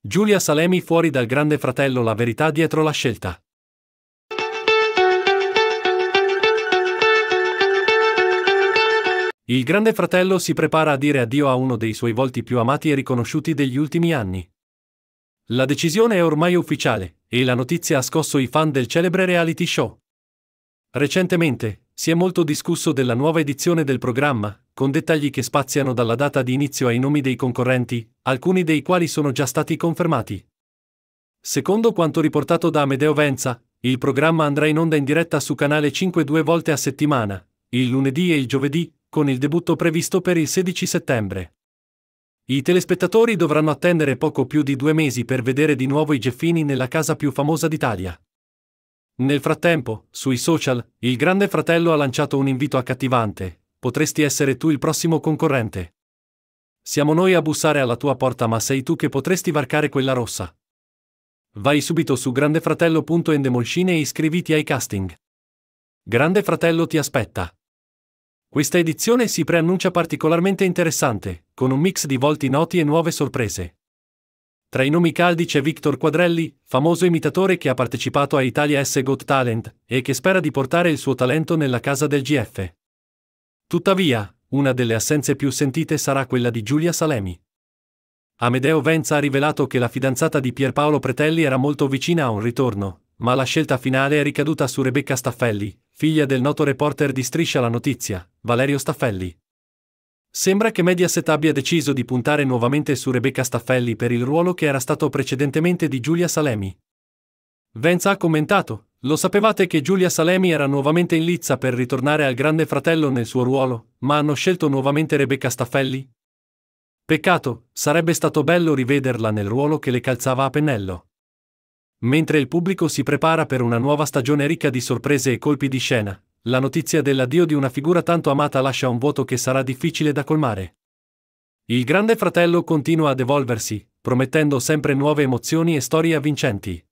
Giulia Salemi fuori dal Grande Fratello La verità dietro la scelta. Il Grande Fratello si prepara a dire addio a uno dei suoi volti più amati e riconosciuti degli ultimi anni. La decisione è ormai ufficiale, e la notizia ha scosso i fan del celebre reality show. Recentemente, si è molto discusso della nuova edizione del programma, con dettagli che spaziano dalla data di inizio ai nomi dei concorrenti, alcuni dei quali sono già stati confermati. Secondo quanto riportato da Amedeo Venza, il programma andrà in onda in diretta su Canale 5 due volte a settimana, il lunedì e il giovedì, con il debutto previsto per il 16 settembre. I telespettatori dovranno attendere poco più di due mesi per vedere di nuovo i Geffini nella casa più famosa d'Italia. Nel frattempo, sui social, il Grande Fratello ha lanciato un invito accattivante. Potresti essere tu il prossimo concorrente. Siamo noi a bussare alla tua porta ma sei tu che potresti varcare quella rossa. Vai subito su grandefratello.endemolcine e iscriviti ai casting. Grande Fratello ti aspetta. Questa edizione si preannuncia particolarmente interessante, con un mix di volti noti e nuove sorprese. Tra i nomi caldi c'è Victor Quadrelli, famoso imitatore che ha partecipato a Italia S Got Talent e che spera di portare il suo talento nella casa del GF. Tuttavia, una delle assenze più sentite sarà quella di Giulia Salemi. Amedeo Venza ha rivelato che la fidanzata di Pierpaolo Pretelli era molto vicina a un ritorno, ma la scelta finale è ricaduta su Rebecca Staffelli, figlia del noto reporter di Striscia la Notizia, Valerio Staffelli. Sembra che Mediaset abbia deciso di puntare nuovamente su Rebecca Staffelli per il ruolo che era stato precedentemente di Giulia Salemi. Venza ha commentato, lo sapevate che Giulia Salemi era nuovamente in lizza per ritornare al grande fratello nel suo ruolo, ma hanno scelto nuovamente Rebecca Staffelli? Peccato, sarebbe stato bello rivederla nel ruolo che le calzava a pennello. Mentre il pubblico si prepara per una nuova stagione ricca di sorprese e colpi di scena, la notizia dell'addio di una figura tanto amata lascia un vuoto che sarà difficile da colmare. Il Grande Fratello continua ad evolversi, promettendo sempre nuove emozioni e storie avvincenti.